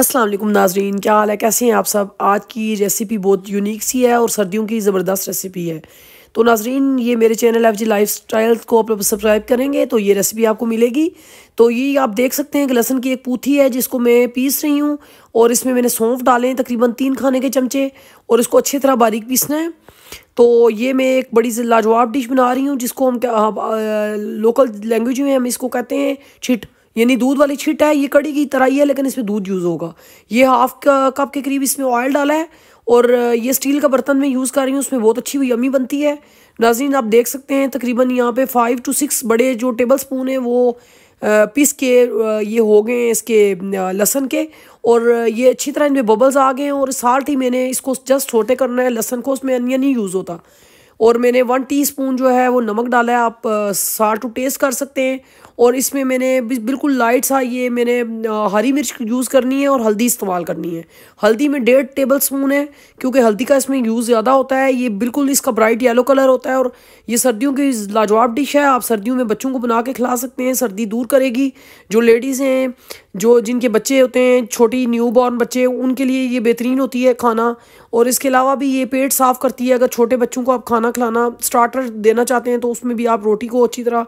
अस्सलाम वालेकुम नाजरीन क्या हाल है कैसे हैं आप सब आज की रेसिपी बहुत यूनिक सी है और सर्दियों की ज़बरदस्त रेसिपी है तो नाजरीन ये मेरे channel F G lifestyle को आप सब्सक्राइब करेंगे तो ये रेसिपी आपको मिलेगी तो ये आप देख सकते हैं कि लहसन की एक पूथी है जिसको मैं पीस रही हूँ और इसमें मैंने सौंफ डाले हैं तकरीबन तीन खाने के चमचे और इसको अच्छी तरह बारीक पीसना है तो ये मैं एक बड़ी लाजवाब डिश बना रही हूँ जिसको हम लोकल लैंग्वेज में हम इसको कहते हैं छिट यानी दूध वाली छीटा है ये कड़ी की तरह ही है लेकिन इसमें दूध यूज़ होगा ये हाफ कप के करीब इसमें ऑयल डाला है और ये स्टील का बर्तन मैं यूज़ कर रही हूँ उसमें बहुत अच्छी हुई अमी बनती है नाजीन आप देख सकते हैं तकरीबन यहाँ पे फाइव टू सिक्स बड़े जो टेबल स्पून हैं वो पीस के ये हो गए हैं इसके लहसन के और ये अच्छी तरह इनमें बबल्स आ गए हैं और साथ ही मैंने इसको जस्ट छोटे करना है लहसन को उसमें अनियन ही यूज़ होता और मैंने वन टीस्पून जो है वो नमक डाला है आप सार टू तो टेस्ट कर सकते हैं और इसमें मैंने बिल्कुल लाइट सा ये मैंने हरी मिर्च यूज़ करनी है और हल्दी इस्तेमाल करनी है हल्दी में डेढ़ टेबल स्पून है क्योंकि हल्दी का इसमें यूज़ ज़्यादा होता है ये बिल्कुल इसका ब्राइट येलो कलर होता है और ये सर्दियों की लाजवाब डिश है आप सर्दियों में बच्चों को बना के खिला सकते हैं सर्दी दूर करेगी जो लेडीज़ हैं जो जिनके बच्चे होते हैं छोटी न्यू बॉर्न बच्चे उनके लिए ये बेहतरीन होती है खाना और इसके अलावा भी ये पेट साफ़ करती है अगर छोटे बच्चों को आप खाना खिलाना स्टार्टर देना चाहते हैं तो उसमें भी आप रोटी को अच्छी तरह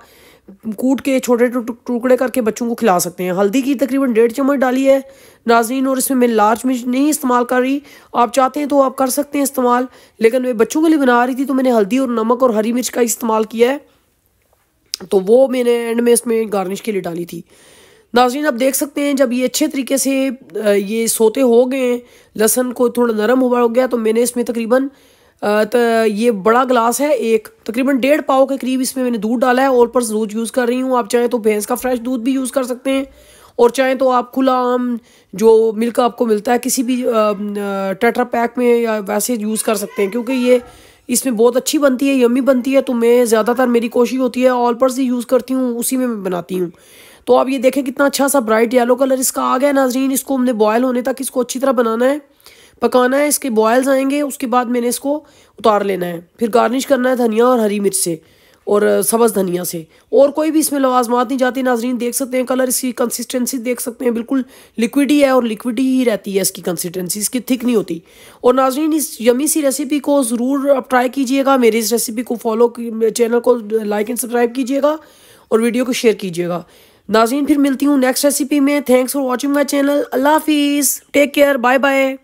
कूट के छोटे टुकड़े करके बच्चों को खिला सकते हैं हल्दी की तकरीबन डेढ़ चम्मच डाली है नाजरीन और इसमें मैं लार्ज मिर्च नहीं इस्तेमाल कर रही आप चाहते हैं तो आप कर सकते हैं इस्तेमाल लेकिन मैं बच्चों के लिए बना रही थी तो मैंने हल्दी और नमक और हरी मिर्च का इस्तेमाल किया है तो वो मैंने एंड में इसमें गार्निश के लिए डाली थी नाजीन आप देख सकते हैं जब ये अच्छे तरीके से ये सोते हो गए लहसन को थोड़ा नरम हुआ हो गया तो मैंने इसमें तकरीबन ये बड़ा गिलास है एक तकरीबन डेढ़ पाव के करीब इसमें मैंने दूध डाला है और पर दूध यूज़ कर रही हूँ आप चाहें तो भैंस का फ्रेश दूध भी यूज़ कर सकते हैं और चाहें तो आप खुला आम जो मिल्क आपको मिलता है किसी भी टेट्रा पैक में या वैसे यूज़ कर सकते हैं क्योंकि ये इसमें बहुत अच्छी बनती है यमी बनती है तो मैं ज़्यादातर मेरी कोशिश होती है ऑल पर्स ही यूज़ करती हूँ उसी में मैं बनाती हूँ तो आप ये देखें कितना अच्छा सा ब्राइट येलो कलर इसका आ गया नाजरीन इसको हमने बॉयल होने तक इसको अच्छी तरह बनाना है पकाना है इसके बॉयल्स आएंगे उसके बाद मैंने इसको उतार लेना है फिर गार्निश करना है धनिया और हरी मिर्च से और सब्ज़ धनिया से और कोई भी इसमें लवाजमात नहीं जाती नाजरीन देख सकते हैं कलर इसकी कंसिस्टेंसी देख सकते हैं बिल्कुल लिक्विड ही है और लिक्विड ही रहती है इसकी कंसिस्टेंसी इसकी थिक नहीं होती और नाजरीन इस यमी सी रेसिपी को ज़रूर आप ट्राई कीजिएगा मेरी इस रेसिपी को फॉलो चैनल को लाइक एंड सब्सक्राइब कीजिएगा और वीडियो को शेयर कीजिएगा नाजीन फिर मिलती हूँ नेक्स्ट रेसिपी में thanks for watching my channel अल्लाह हाफिज़ टेक केयर बाय बाय